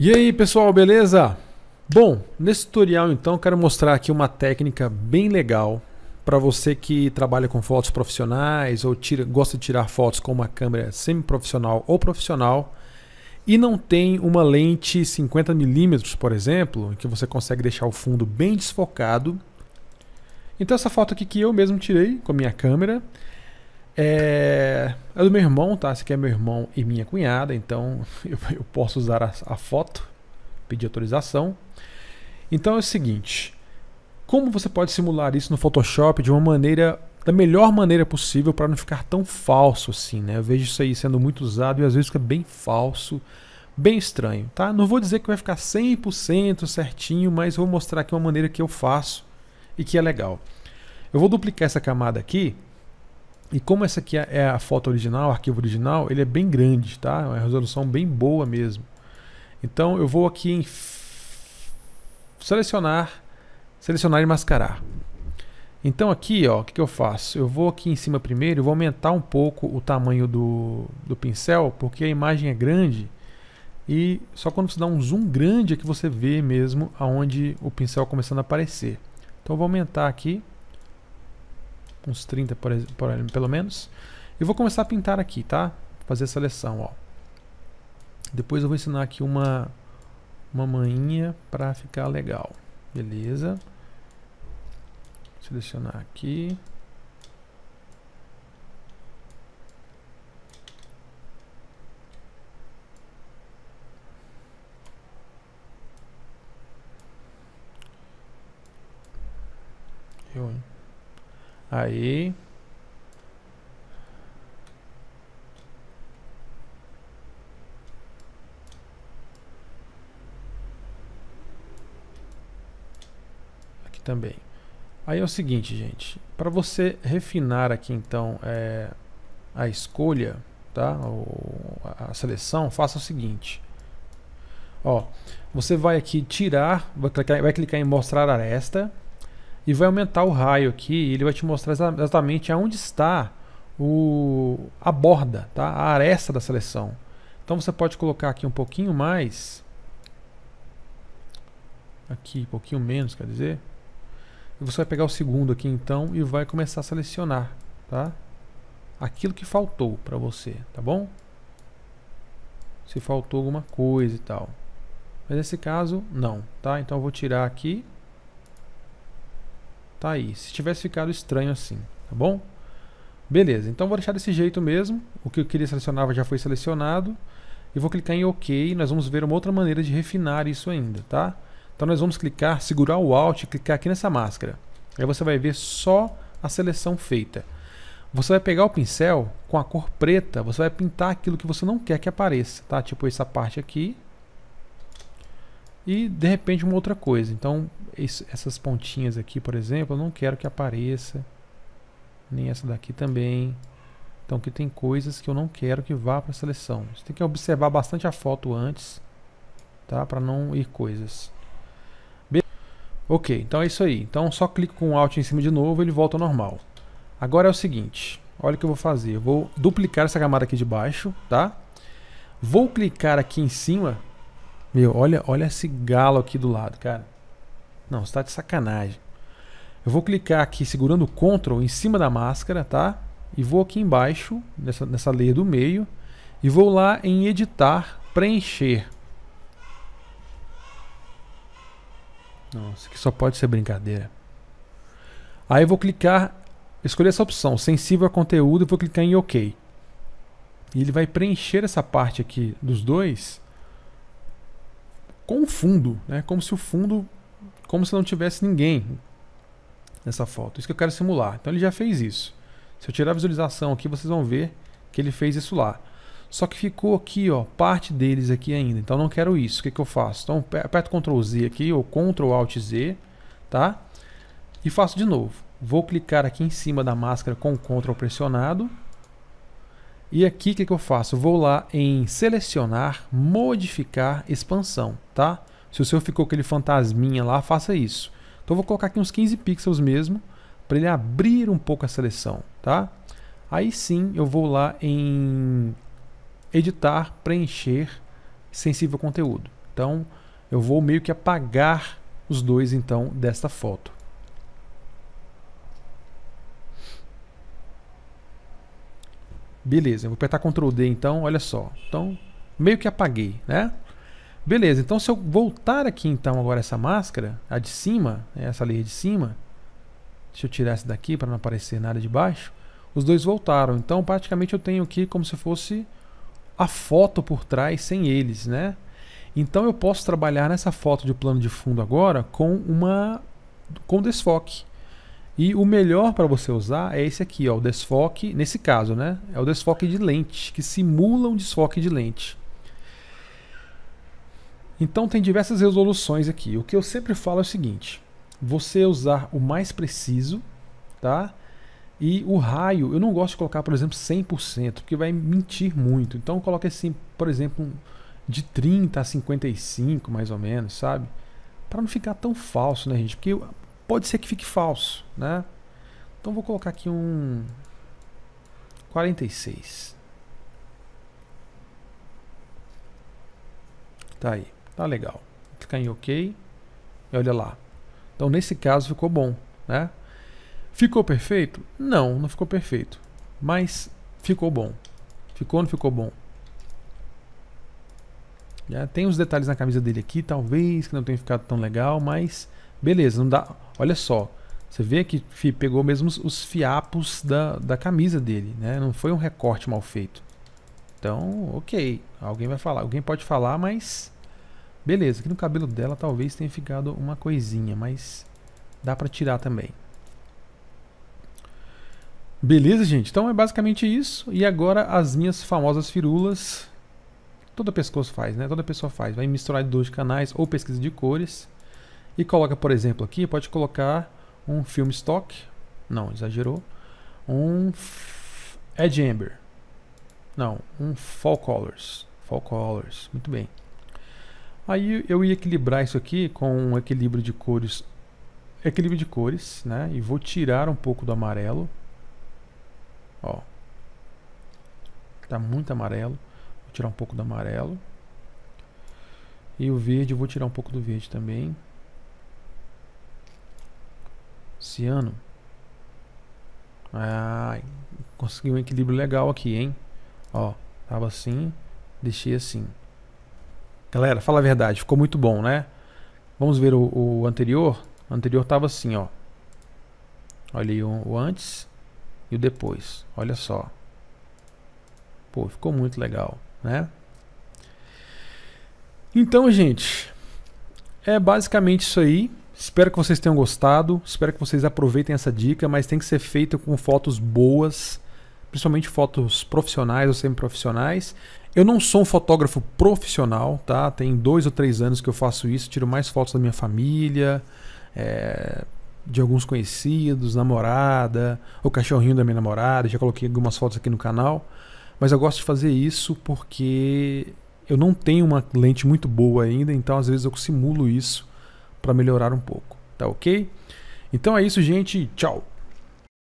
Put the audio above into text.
E aí pessoal, beleza? Bom, nesse tutorial então quero mostrar aqui uma técnica bem legal para você que trabalha com fotos profissionais ou tira, gosta de tirar fotos com uma câmera semi-profissional ou profissional e não tem uma lente 50mm, por exemplo, que você consegue deixar o fundo bem desfocado. Então essa foto aqui que eu mesmo tirei com a minha câmera, é, é do meu irmão, tá? Esse aqui é meu irmão e minha cunhada, então eu, eu posso usar a, a foto, pedir autorização. Então é o seguinte: como você pode simular isso no Photoshop de uma maneira, da melhor maneira possível, para não ficar tão falso assim, né? Eu vejo isso aí sendo muito usado e às vezes fica bem falso, bem estranho, tá? Não vou dizer que vai ficar 100% certinho, mas vou mostrar aqui uma maneira que eu faço e que é legal. Eu vou duplicar essa camada aqui e como essa aqui é, é a foto original, o arquivo original, ele é bem grande, tá? É uma resolução bem boa mesmo. Então eu vou aqui em selecionar, selecionar e mascarar. Então aqui, ó, o que, que eu faço? Eu vou aqui em cima primeiro, vou aumentar um pouco o tamanho do, do pincel, porque a imagem é grande e só quando você dá um zoom grande é que você vê mesmo aonde o pincel começando a aparecer. Então eu vou aumentar aqui uns 30 por, por, pelo menos. Eu vou começar a pintar aqui, tá? fazer a seleção, ó. Depois eu vou ensinar aqui uma, uma manhinha para ficar legal. Beleza. Selecionar aqui. Aí. Aqui também. Aí é o seguinte, gente. Para você refinar aqui, então, é, a escolha, tá? a seleção, faça o seguinte. Ó, você vai aqui tirar, vai clicar, vai clicar em mostrar aresta e vai aumentar o raio aqui. E ele vai te mostrar exatamente aonde está o, a borda, tá? a aresta da seleção. Então você pode colocar aqui um pouquinho mais. Aqui, um pouquinho menos, quer dizer. E você vai pegar o segundo aqui então e vai começar a selecionar, tá? Aquilo que faltou para você, tá bom? Se faltou alguma coisa e tal. Mas nesse caso, não, tá? Então eu vou tirar aqui Tá aí, se tivesse ficado estranho assim, tá bom? Beleza, então vou deixar desse jeito mesmo. O que eu queria selecionar já foi selecionado. E vou clicar em OK. Nós vamos ver uma outra maneira de refinar isso ainda, tá? Então nós vamos clicar, segurar o Alt e clicar aqui nessa máscara. Aí você vai ver só a seleção feita. Você vai pegar o pincel com a cor preta, você vai pintar aquilo que você não quer que apareça, tá? Tipo essa parte aqui, e de repente uma outra coisa. Então, esse, essas pontinhas aqui, por exemplo, eu não quero que apareça, nem essa daqui também. Então, aqui tem coisas que eu não quero que vá para a seleção. Você tem que observar bastante a foto antes, tá? Para não ir coisas. Ok, então é isso aí. Então, só clico com o Alt em cima de novo, ele volta ao normal. Agora é o seguinte, olha o que eu vou fazer. Eu vou duplicar essa camada aqui de baixo, tá? Vou clicar aqui em cima meu, olha, olha esse galo aqui do lado, cara. Não, está de sacanagem. Eu vou clicar aqui segurando o Ctrl em cima da máscara, tá? E vou aqui embaixo, nessa, nessa linha do meio, e vou lá em editar, preencher. Nossa, isso aqui só pode ser brincadeira. Aí eu vou clicar, escolher essa opção, sensível a conteúdo, e vou clicar em OK. E ele vai preencher essa parte aqui dos dois com o fundo, né? Como se o fundo, como se não tivesse ninguém nessa foto. Isso que eu quero simular. Então ele já fez isso. Se eu tirar a visualização aqui, vocês vão ver que ele fez isso lá. Só que ficou aqui, ó, parte deles aqui ainda. Então não quero isso. O que, que eu faço? Então aperto Ctrl Z aqui ou Ctrl Alt Z, tá? E faço de novo. Vou clicar aqui em cima da máscara com o Ctrl pressionado e aqui o que, que eu faço? Vou lá em selecionar, modificar expansão, tá? Se o seu ficou aquele fantasminha lá, faça isso. Então vou colocar aqui uns 15 pixels mesmo, para ele abrir um pouco a seleção, tá? Aí sim eu vou lá em editar, preencher, sensível conteúdo. Então eu vou meio que apagar os dois então desta foto. Beleza, eu vou apertar Ctrl D então, olha só. Então, meio que apaguei, né? Beleza, então se eu voltar aqui então agora essa máscara, a de cima, né, essa linha de cima, deixa eu tirar essa daqui para não aparecer nada de baixo, os dois voltaram. Então praticamente eu tenho aqui como se fosse a foto por trás sem eles, né? Então eu posso trabalhar nessa foto de plano de fundo agora com uma com desfoque. E o melhor para você usar é esse aqui, ó, o desfoque, nesse caso, né? É o desfoque de lente, que simula um desfoque de lente. Então tem diversas resoluções aqui. O que eu sempre falo é o seguinte: você usar o mais preciso, tá? E o raio, eu não gosto de colocar, por exemplo, 100%, porque vai mentir muito. Então coloque assim, por exemplo, de 30 a 55, mais ou menos, sabe? Para não ficar tão falso, né, gente? Porque pode ser que fique falso, né? Então vou colocar aqui um 46. Tá aí, tá legal. Vou clicar em OK e olha lá. Então nesse caso ficou bom, né? Ficou perfeito? Não, não ficou perfeito, mas ficou bom. Ficou ou não ficou bom? Já né? tem uns detalhes na camisa dele aqui, talvez que não tenha ficado tão legal, mas Beleza, não dá. Olha só. Você vê que pegou mesmo os fiapos da, da camisa dele, né? Não foi um recorte mal feito. Então, ok. Alguém vai falar. Alguém pode falar, mas. Beleza, aqui no cabelo dela talvez tenha ficado uma coisinha, mas dá para tirar também. Beleza, gente? Então é basicamente isso. E agora as minhas famosas firulas. Toda pescoço faz, né? Toda pessoa faz. Vai misturar dois canais ou pesquisa de cores e coloca, por exemplo, aqui, pode colocar um film stock, não, exagerou, um Edge Amber, não, um Fall Colors, Fall Colors, muito bem. Aí eu ia equilibrar isso aqui com um equilíbrio de cores, equilíbrio de cores, né, e vou tirar um pouco do amarelo, ó, tá muito amarelo, vou tirar um pouco do amarelo, e o verde, eu vou tirar um pouco do verde também, Ciano. ai consegui um equilíbrio legal aqui, hein? Ó, tava assim, deixei assim. Galera, fala a verdade, ficou muito bom, né? Vamos ver o, o anterior. O anterior tava assim, ó. Olha aí o, o antes e o depois. Olha só. Pô, ficou muito legal, né? Então, gente, é basicamente isso aí. Espero que vocês tenham gostado, espero que vocês aproveitem essa dica, mas tem que ser feita com fotos boas, principalmente fotos profissionais ou semi-profissionais. Eu não sou um fotógrafo profissional, tá? Tem dois ou três anos que eu faço isso, tiro mais fotos da minha família, é, de alguns conhecidos, namorada, o cachorrinho da minha namorada, já coloquei algumas fotos aqui no canal. Mas eu gosto de fazer isso porque eu não tenho uma lente muito boa ainda, então às vezes eu simulo isso para melhorar um pouco, tá ok? Então é isso, gente. Tchau!